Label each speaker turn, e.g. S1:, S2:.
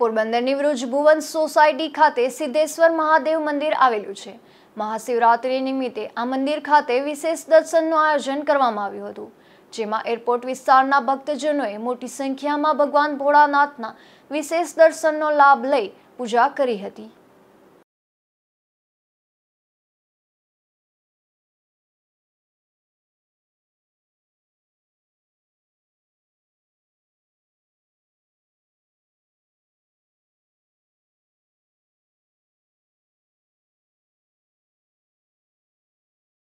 S1: પોરબંદરની ભુવન સોસાયટી ખાતે સિદ્ધેશ્વર મહાદેવ મંદિર આવેલું છે મહાશિવરાત્રી નિમિત્તે આ મંદિર ખાતે વિશેષ દર્શનનું આયોજન કરવામાં આવ્યું હતું જેમાં એરપોર્ટ વિસ્તારના ભક્તજનોએ મોટી સંખ્યામાં ભગવાન ભોળાનાથના વિશેષ દર્શનનો લાભ લઈ પૂજા કરી હતી